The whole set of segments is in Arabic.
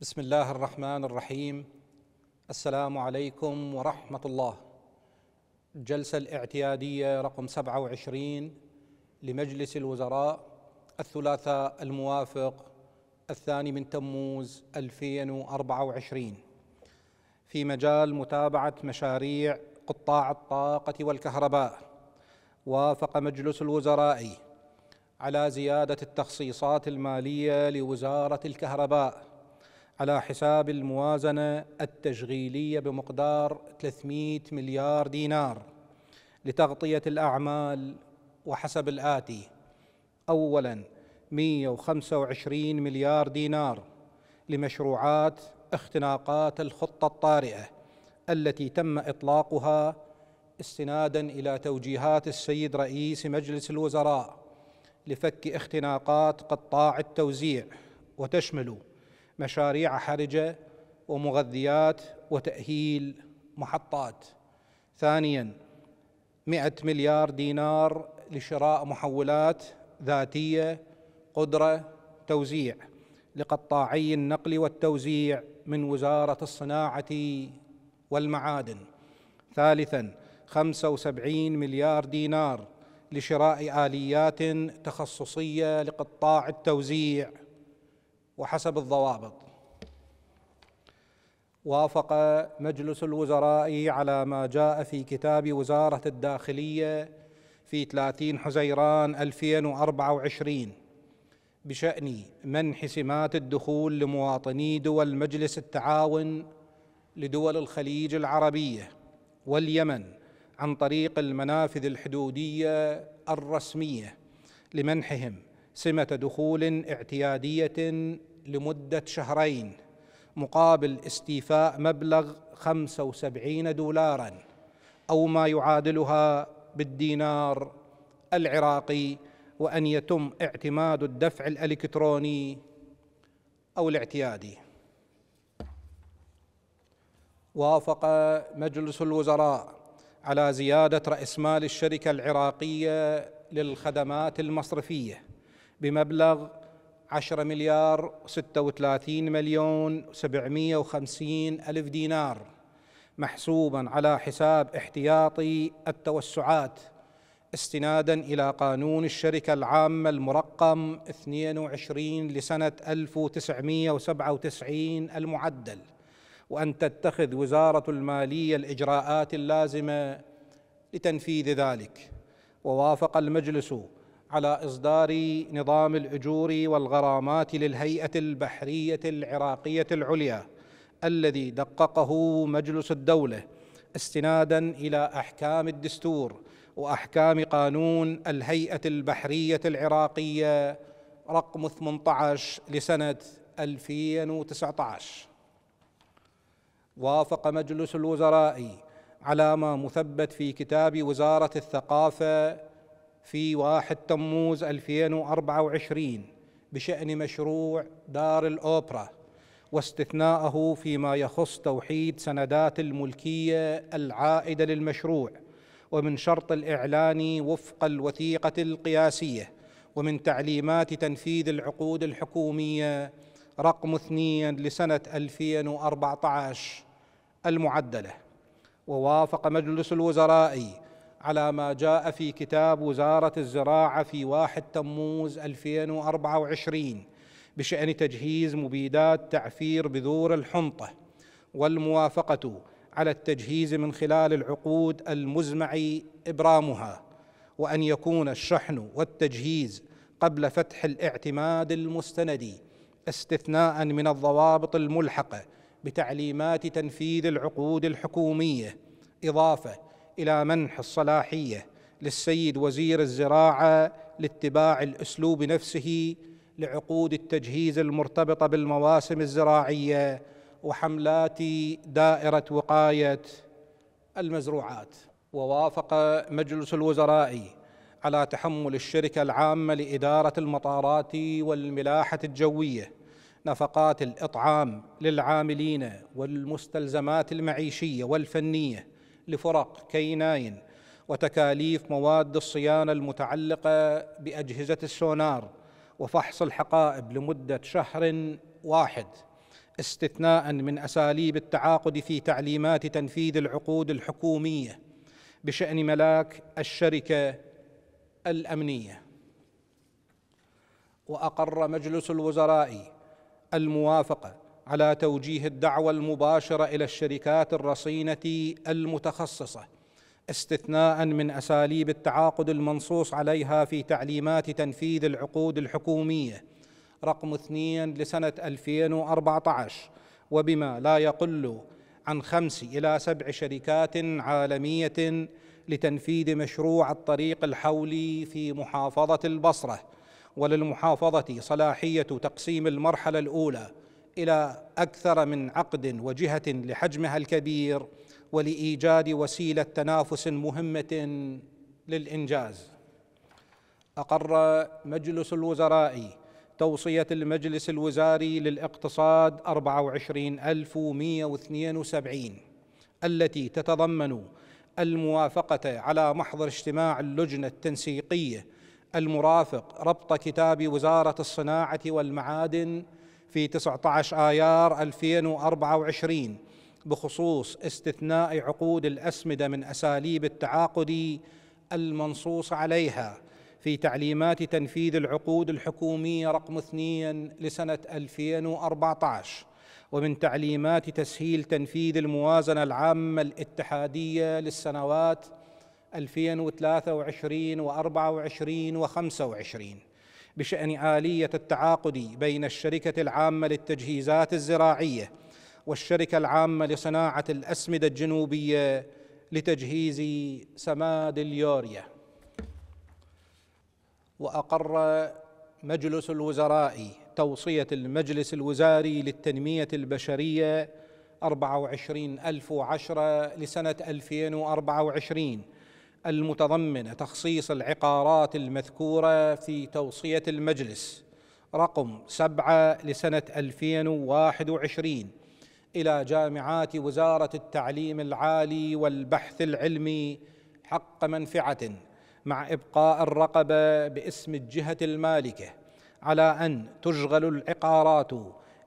بسم الله الرحمن الرحيم السلام عليكم ورحمة الله الجلسة الاعتيادية رقم 27 لمجلس الوزراء الثلاثاء الموافق الثاني من تموز 2024 في مجال متابعة مشاريع قطاع الطاقة والكهرباء وافق مجلس الوزراء على زيادة التخصيصات المالية لوزارة الكهرباء على حساب الموازنة التشغيلية بمقدار 300 مليار دينار لتغطية الأعمال وحسب الآتي أولا 125 مليار دينار لمشروعات اختناقات الخطة الطارئة التي تم إطلاقها استنادا إلى توجيهات السيد رئيس مجلس الوزراء لفك اختناقات قطاع التوزيع وتشمل مشاريع حرجه ومغذيات وتاهيل محطات ثانيا 100 مليار دينار لشراء محولات ذاتيه قدره توزيع لقطاعي النقل والتوزيع من وزاره الصناعه والمعادن ثالثا 75 مليار دينار لشراء اليات تخصصيه لقطاع التوزيع وحسب الضوابط وافق مجلس الوزراء على ما جاء في كتاب وزارة الداخلية في 30 حزيران 2024 بشأن منح سمات الدخول لمواطني دول مجلس التعاون لدول الخليج العربية واليمن عن طريق المنافذ الحدودية الرسمية لمنحهم سمة دخول اعتيادية لمدة شهرين مقابل استيفاء مبلغ 75 دولاراً أو ما يعادلها بالدينار العراقي وأن يتم اعتماد الدفع الإلكتروني أو الاعتيادي وافق مجلس الوزراء على زيادة رأس مال الشركة العراقية للخدمات المصرفية بمبلغ 10 مليار 36 مليون 750 ألف دينار محسوبا على حساب احتياطي التوسعات استنادا إلى قانون الشركة العامة المرقم 22 لسنة 1997 المعدل وأن تتخذ وزارة المالية الإجراءات اللازمة لتنفيذ ذلك ووافق المجلس على إصدار نظام الأجور والغرامات للهيئة البحرية العراقية العليا الذي دققه مجلس الدولة استنادا إلى أحكام الدستور وأحكام قانون الهيئة البحرية العراقية رقم 18 لسنة 2019 وافق مجلس الوزراء على ما مثبت في كتاب وزارة الثقافة في 1 تموز 2024 بشأن مشروع دار الأوبرا واستثناءه فيما يخص توحيد سندات الملكية العائدة للمشروع ومن شرط الإعلان وفق الوثيقة القياسية ومن تعليمات تنفيذ العقود الحكومية رقم اثنين لسنة 2014 المعدلة ووافق مجلس الوزراء على ما جاء في كتاب وزارة الزراعة في 1 تموز 2024 بشأن تجهيز مبيدات تعفير بذور الحنطة والموافقة على التجهيز من خلال العقود المزمع إبرامها وأن يكون الشحن والتجهيز قبل فتح الاعتماد المستندي استثناء من الضوابط الملحقة بتعليمات تنفيذ العقود الحكومية إضافة الى منح الصلاحيه للسيد وزير الزراعه لاتباع الاسلوب نفسه لعقود التجهيز المرتبطه بالمواسم الزراعيه وحملات دائره وقايه المزروعات ووافق مجلس الوزراء على تحمل الشركه العامه لاداره المطارات والملاحه الجويه نفقات الاطعام للعاملين والمستلزمات المعيشيه والفنيه لفرق كيناين وتكاليف مواد الصيانه المتعلقه باجهزه السونار وفحص الحقائب لمده شهر واحد استثناء من اساليب التعاقد في تعليمات تنفيذ العقود الحكوميه بشان ملاك الشركه الامنيه واقر مجلس الوزراء الموافقه على توجيه الدعوه المباشره الى الشركات الرصينه المتخصصه استثناء من اساليب التعاقد المنصوص عليها في تعليمات تنفيذ العقود الحكوميه رقم اثنين لسنه 2014 وبما لا يقل عن خمس الى سبع شركات عالميه لتنفيذ مشروع الطريق الحولي في محافظه البصره وللمحافظه صلاحيه تقسيم المرحله الاولى الى اكثر من عقد وجهه لحجمها الكبير ولايجاد وسيله تنافس مهمه للانجاز اقر مجلس الوزراء توصية المجلس الوزاري للاقتصاد 24172 التي تتضمن الموافقة على محضر اجتماع اللجنة التنسيقية المرافق ربط كتاب وزارة الصناعة والمعادن في 19 آيار 2024 بخصوص استثناء عقود الأسمدة من أساليب التعاقد المنصوص عليها في تعليمات تنفيذ العقود الحكومية رقم 2 لسنة 2014 ومن تعليمات تسهيل تنفيذ الموازنة العامة الاتحادية للسنوات 2023 و24 و25 بشان اليه التعاقد بين الشركه العامه للتجهيزات الزراعيه والشركه العامه لصناعه الاسمده الجنوبيه لتجهيز سماد اليوريا واقر مجلس الوزراء توصيه المجلس الوزاري للتنميه البشريه 24010 لسنه 2024 المتضمنه تخصيص العقارات المذكوره في توصيه المجلس رقم سبعه لسنه 2021 الى جامعات وزاره التعليم العالي والبحث العلمي حق منفعه مع ابقاء الرقبه باسم الجهه المالكه على ان تشغل العقارات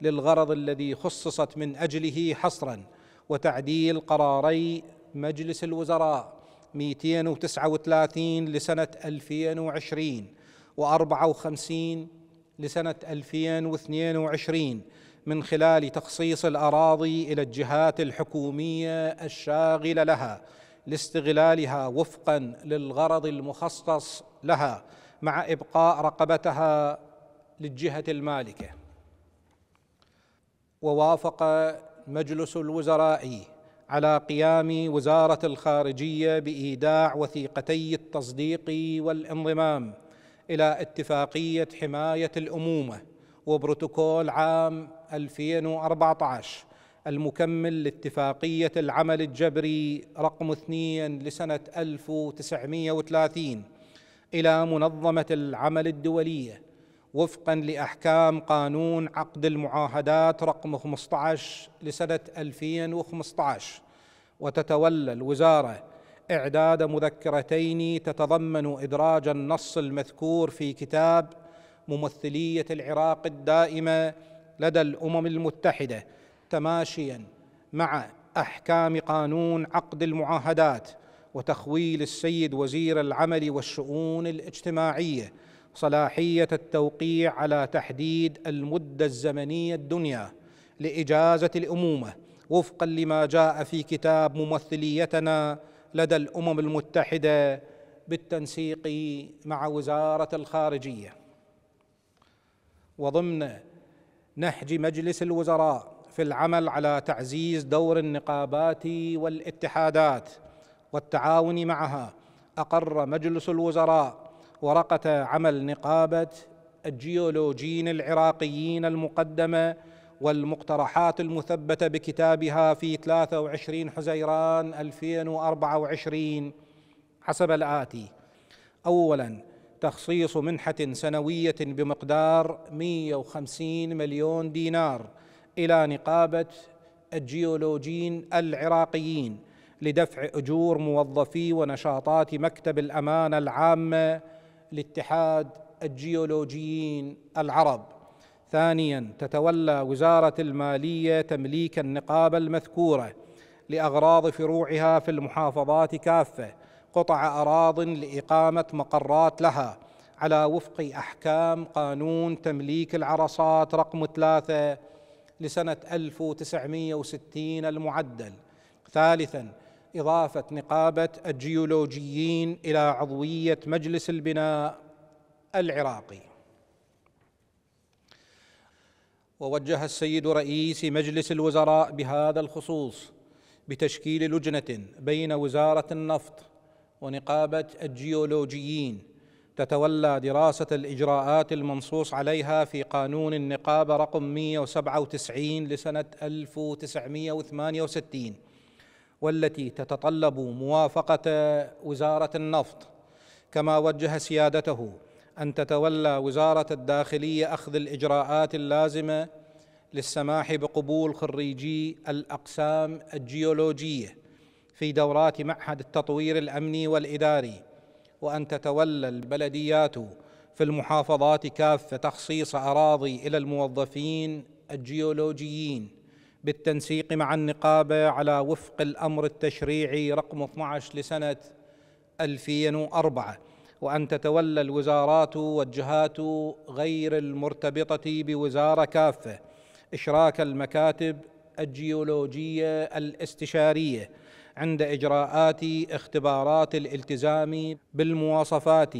للغرض الذي خصصت من اجله حصرا وتعديل قراري مجلس الوزراء 239 لسنة 2020 و54 لسنة 2022 من خلال تخصيص الأراضي إلى الجهات الحكومية الشاغلة لها لاستغلالها وفقا للغرض المخصص لها مع إبقاء رقبتها للجهة المالكة ووافق مجلس الوزراء على قيام وزاره الخارجيه بايداع وثيقتي التصديق والانضمام الى اتفاقيه حمايه الامومه وبروتوكول عام 2014 المكمل لاتفاقيه العمل الجبري رقم 2 لسنه 1930 الى منظمه العمل الدوليه وفقا لاحكام قانون عقد المعاهدات رقم 15 لسنه 2015 وتتولى الوزاره اعداد مذكرتين تتضمن ادراج النص المذكور في كتاب ممثليه العراق الدائمه لدى الامم المتحده تماشيا مع احكام قانون عقد المعاهدات وتخويل السيد وزير العمل والشؤون الاجتماعيه صلاحيه التوقيع على تحديد المده الزمنيه الدنيا لاجازه الامومه وفقا لما جاء في كتاب ممثليتنا لدى الامم المتحده بالتنسيق مع وزاره الخارجيه وضمن نهج مجلس الوزراء في العمل على تعزيز دور النقابات والاتحادات والتعاون معها اقر مجلس الوزراء ورقه عمل نقابه الجيولوجين العراقيين المقدمه والمقترحات المثبتة بكتابها في 23 حزيران 2024 حسب الآتي أولا تخصيص منحة سنوية بمقدار 150 مليون دينار إلى نقابة الجيولوجين العراقيين لدفع أجور موظفي ونشاطات مكتب الأمانة العامة لاتحاد الجيولوجيين العرب ثانيا تتولى وزاره الماليه تمليك النقابة المذكوره لاغراض فروعها في المحافظات كافه قطع اراض لاقامه مقرات لها على وفق احكام قانون تمليك العرصات رقم ثلاثه لسنه 1960 المعدل ثالثا اضافه نقابه الجيولوجيين الى عضويه مجلس البناء العراقي ووجه السيد رئيس مجلس الوزراء بهذا الخصوص بتشكيل لجنه بين وزاره النفط ونقابه الجيولوجيين تتولى دراسه الاجراءات المنصوص عليها في قانون النقابه رقم 197 لسنه 1968 والتي تتطلب موافقه وزاره النفط كما وجه سيادته ان تتولى وزاره الداخليه اخذ الاجراءات اللازمه للسماح بقبول خريجي الاقسام الجيولوجيه في دورات معهد التطوير الامني والاداري وان تتولى البلديات في المحافظات كافه تخصيص اراضي الى الموظفين الجيولوجيين بالتنسيق مع النقابه على وفق الامر التشريعي رقم 12 لسنه 2004 وان تتولى الوزارات والجهات غير المرتبطه بوزاره كافه اشراك المكاتب الجيولوجيه الاستشاريه عند اجراءات اختبارات الالتزام بالمواصفات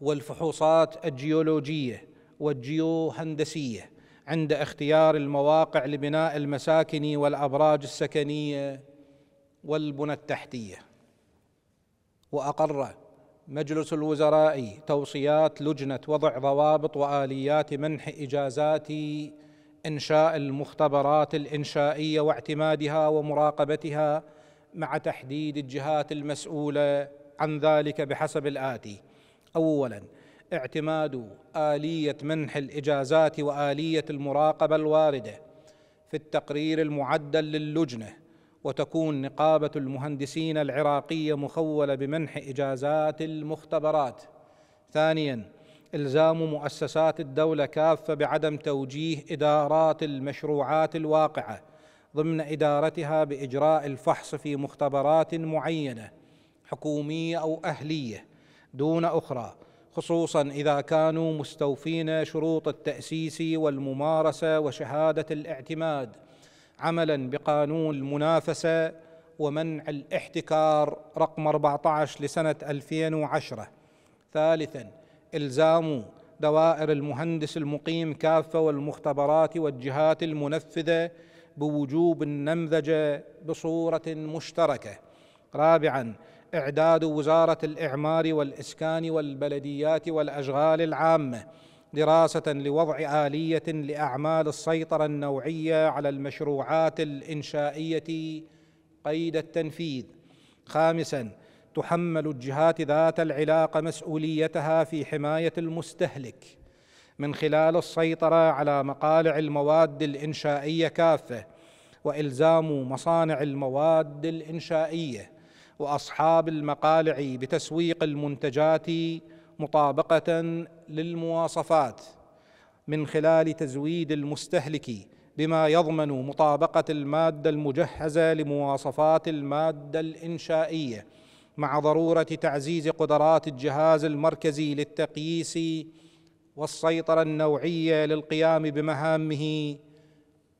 والفحوصات الجيولوجيه والجيوهندسيه عند اختيار المواقع لبناء المساكن والابراج السكنيه والبنى التحتيه واقر مجلس الوزراء توصيات لجنة وضع ضوابط وآليات منح إجازات إنشاء المختبرات الإنشائية واعتمادها ومراقبتها مع تحديد الجهات المسؤولة عن ذلك بحسب الآتي أولاً اعتماد آلية منح الإجازات وآلية المراقبة الواردة في التقرير المعدل للجنة وتكون نقابه المهندسين العراقيه مخوله بمنح اجازات المختبرات ثانيا الزام مؤسسات الدوله كافه بعدم توجيه ادارات المشروعات الواقعه ضمن ادارتها باجراء الفحص في مختبرات معينه حكوميه او اهليه دون اخرى خصوصا اذا كانوا مستوفين شروط التاسيس والممارسه وشهاده الاعتماد عملا بقانون المنافسة ومنع الاحتكار رقم 14 لسنة 2010 ثالثا إلزام دوائر المهندس المقيم كافة والمختبرات والجهات المنفذة بوجوب النمذجة بصورة مشتركة رابعا إعداد وزارة الإعمار والإسكان والبلديات والأشغال العامة دراسه لوضع اليه لاعمال السيطره النوعيه على المشروعات الانشائيه قيد التنفيذ خامسا تحمل الجهات ذات العلاقه مسؤوليتها في حمايه المستهلك من خلال السيطره على مقالع المواد الانشائيه كافه والزام مصانع المواد الانشائيه واصحاب المقالع بتسويق المنتجات مطابقه للمواصفات من خلال تزويد المستهلك بما يضمن مطابقه الماده المجهزه لمواصفات الماده الانشائيه مع ضروره تعزيز قدرات الجهاز المركزي للتقييس والسيطره النوعيه للقيام بمهامه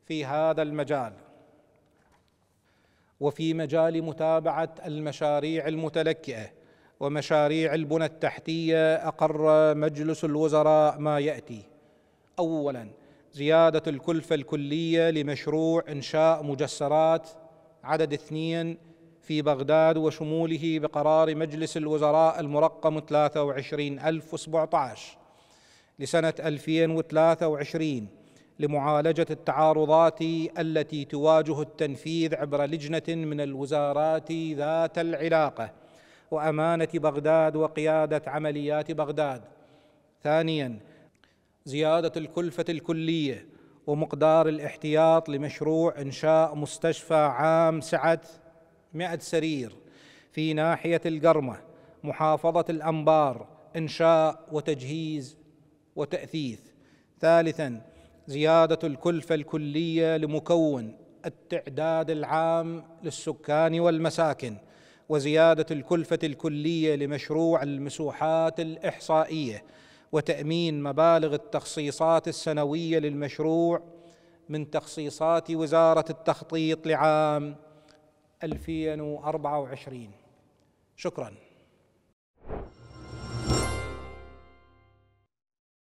في هذا المجال وفي مجال متابعه المشاريع المتلكئه ومشاريع البنى التحتية أقر مجلس الوزراء ما يأتي أولا زيادة الكلفة الكلية لمشروع إنشاء مجسرات عدد اثنين في بغداد وشموله بقرار مجلس الوزراء المرقم 23017 لسنة 2023 لمعالجة التعارضات التي تواجه التنفيذ عبر لجنة من الوزارات ذات العلاقة وامانه بغداد وقياده عمليات بغداد ثانيا زياده الكلفه الكليه ومقدار الاحتياط لمشروع انشاء مستشفى عام سعه 100 سرير في ناحيه القرمه محافظه الانبار انشاء وتجهيز وتاثيث ثالثا زياده الكلفه الكليه لمكون التعداد العام للسكان والمساكن وزياده الكلفه الكليه لمشروع المسوحات الاحصائيه وتامين مبالغ التخصيصات السنويه للمشروع من تخصيصات وزاره التخطيط لعام 2024 شكرا